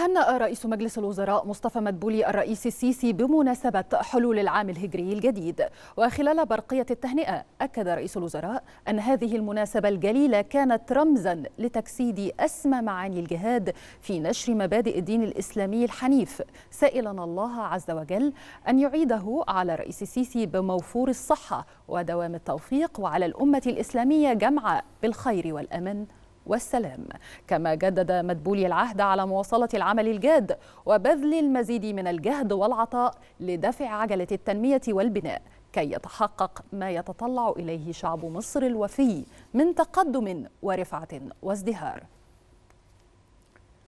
هنأ رئيس مجلس الوزراء مصطفى مدبولي الرئيس السيسي بمناسبة حلول العام الهجري الجديد وخلال برقية التهنئة أكد رئيس الوزراء أن هذه المناسبة الجليلة كانت رمزا لتجسيد أسمى معاني الجهاد في نشر مبادئ الدين الإسلامي الحنيف سائلا الله عز وجل أن يعيده على الرئيس السيسي بموفور الصحة ودوام التوفيق وعلى الأمة الإسلامية جمعاء بالخير والأمن والسلام كما جدد مدبولي العهد على مواصلة العمل الجاد وبذل المزيد من الجهد والعطاء لدفع عجلة التنمية والبناء كي يتحقق ما يتطلع إليه شعب مصر الوفي من تقدم ورفعة وازدهار